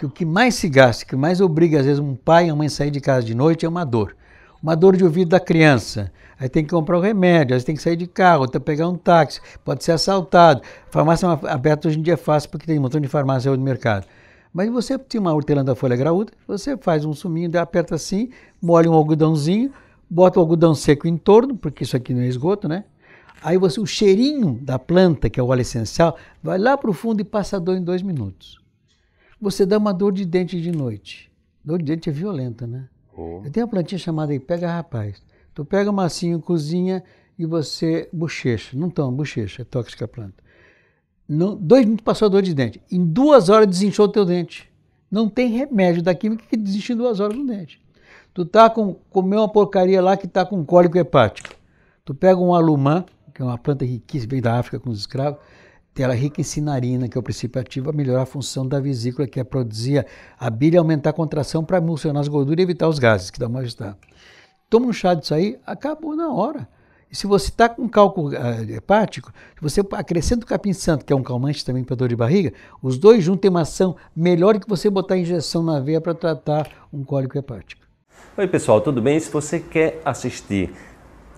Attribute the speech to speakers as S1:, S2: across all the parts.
S1: que o que mais se gasta, que mais obriga às vezes um pai e uma mãe a sair de casa de noite é uma dor. Uma dor de ouvido da criança. Aí tem que comprar o um remédio, aí tem que sair de carro, tem que pegar um táxi, pode ser assaltado. Farmácia é aberta hoje em dia é fácil porque tem um montão de farmácia no mercado. Mas você tem uma hortelã da folha graúda, você faz um suminho, aperta assim, molha um algodãozinho, bota o algodão seco em torno, porque isso aqui não é esgoto, né? Aí você, o cheirinho da planta, que é o óleo essencial, vai lá para o fundo e passa a dor em dois minutos. Você dá uma dor de dente de noite. Dor de dente é violenta, né? Oh. Eu tenho uma plantinha chamada aí, pega rapaz. Tu pega o massinho, cozinha e você bochecha. Não toma, bochecha, é tóxica a planta. Não, dois minutos passou a dor de dente. Em duas horas desinchou o teu dente. Não tem remédio da química que desinche em duas horas no dente. Tu tá com, comeu uma porcaria lá que tá com cólico hepático. Tu pega um alumã, que é uma planta riquíssima, vem da África com os escravos, rica em sinarina, que é o princípio ativo, a melhorar a função da vesícula, que é produzir a bile, aumentar a contração para emulsionar as gorduras e evitar os gases, que dá mais estar Toma um chá disso aí, acabou na hora. E se você está com cálculo eh, hepático, você acrescenta o capim-santo, que é um calmante também para dor de barriga, os dois juntos têm uma ação melhor que você botar injeção na veia para tratar um cólico hepático.
S2: Oi pessoal, tudo bem? Se você quer assistir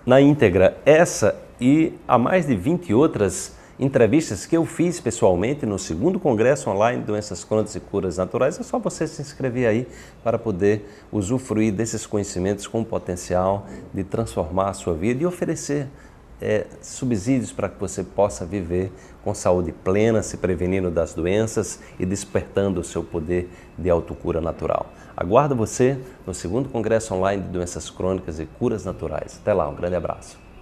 S2: na íntegra essa e a mais de 20 outras entrevistas que eu fiz pessoalmente no segundo congresso online Doenças Crônicas e Curas Naturais. É só você se inscrever aí para poder usufruir desses conhecimentos com o potencial de transformar a sua vida e oferecer é, subsídios para que você possa viver com saúde plena, se prevenindo das doenças e despertando o seu poder de autocura natural. Aguardo você no segundo congresso online de doenças crônicas e curas naturais. Até lá, um grande abraço.